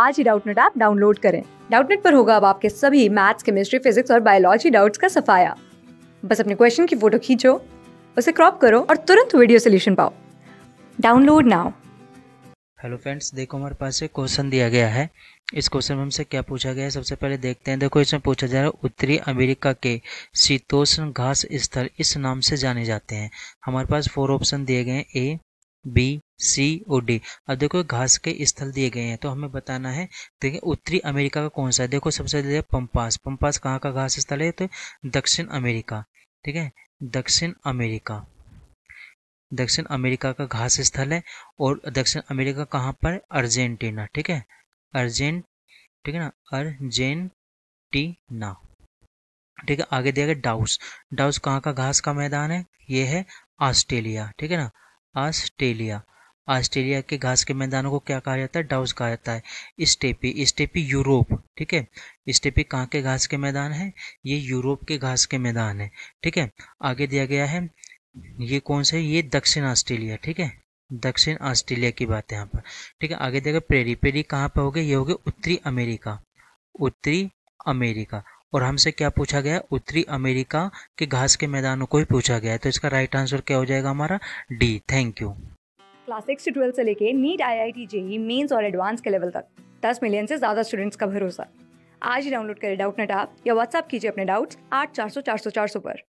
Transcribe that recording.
आज ही Doubtnut app download करें डाउटनेट पर होगा अब आपके सभी मैथ्स केमिस्ट्री फिजिक्स और बायोलॉजी डाउट्स का सफाया बस अपने क्वेश्चन की फोटो खींचो उसे क्रॉप करो और तुरंत वीडियो सोल्यूशन पाओ डाउनलोड नाउ हेलो फ्रेंड्स देखो हमारे पास एक क्वेश्चन दिया गया है इस क्वेश्चन में हमसे क्या पूछा गया है सबसे पहले देखते हैं देखो इसमें पूछा जा रहा है उत्तरी अमेरिका के शीतोष्ण घास स्थल इस नाम से जाने जाते हैं हमारे पास फोर ऑप्शन दिए गए हैं ए बी सी और डी अब देखो घास के स्थल दिए गए हैं तो हमें बताना है देखिए उत्तरी अमेरिका का कौन सा है देखो सबसे ज्यादा पंपास पंपास कहाँ का घास स्थल है तो दक्षिण अमेरिका ठीक है दक्षिण अमेरिका दक्षिण अमेरिका का घास स्थल है और दक्षिण अमेरिका कहाँ पर अर्जेंटीना ठीक है अर्जेंट ठीक है ना अर्जेंटीना ठीक है आगे दिया गया डाउस डाउस कहाँ का घास का मैदान है ये है ऑस्ट्रेलिया ठीक है ना ऑस्ट्रेलिया ऑस्ट्रेलिया के घास के मैदानों को क्या कहा जाता है डाउस कहा जाता है स्टेपी स्टेपी यूरोप ठीक है स्टेपी कहाँ के घास के मैदान है ये यूरोप के घास के मैदान है ठीक है आगे दिया गया है ये कौन से ये दक्षिण ऑस्ट्रेलिया ठीक है दक्षिण ऑस्ट्रेलिया की बात है यहाँ पर ठीक है आगे गया प्रेरी प्रेरी कहाँ पर हो गए ये हो गए उत्तरी अमेरिका उत्तरी अमेरिका और हमसे क्या पूछा गया उत्तरी अमेरिका के घास के मैदानों को ही पूछा गया है तो इसका राइट आंसर क्या हो जाएगा हमारा डी थैंक यू क्लास सिक्स से ट्वेल्थ से लेके NEET I I T JEE mains और एडवांस के लेवल तक दस मिलियन से ज़्यादा स्टूडेंट्स का भरोसा आज ही डाउनलोड करें डाउट नेट आप या व्हाट्सअप कीजिए अपने डाउट्स आठ चार सौ चार सौ चार सौ पर